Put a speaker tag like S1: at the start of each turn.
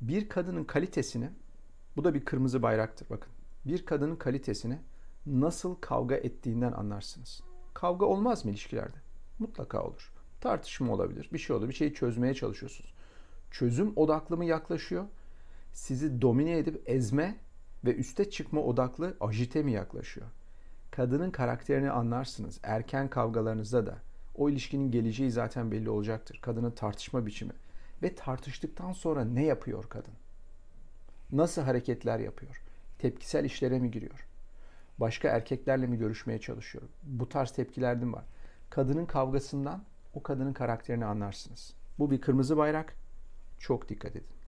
S1: bir kadının kalitesini bu da bir kırmızı bayraktır bakın. Bir kadının kalitesini nasıl kavga ettiğinden anlarsınız. Kavga olmaz mı ilişkilerde? Mutlaka olur. Tartışma olabilir. Bir şey olur. Bir şeyi çözmeye çalışıyorsunuz. Çözüm odaklı mı yaklaşıyor? Sizi domine edip ezme ve üste çıkma odaklı ajite mi yaklaşıyor? Kadının karakterini anlarsınız. Erken kavgalarınızda da. O ilişkinin geleceği zaten belli olacaktır. Kadının tartışma biçimi, ve tartıştıktan sonra ne yapıyor kadın? Nasıl hareketler yapıyor? Tepkisel işlere mi giriyor? Başka erkeklerle mi görüşmeye çalışıyor? Bu tarz tepkiler mi var? Kadının kavgasından o kadının karakterini anlarsınız. Bu bir kırmızı bayrak. Çok dikkat edin.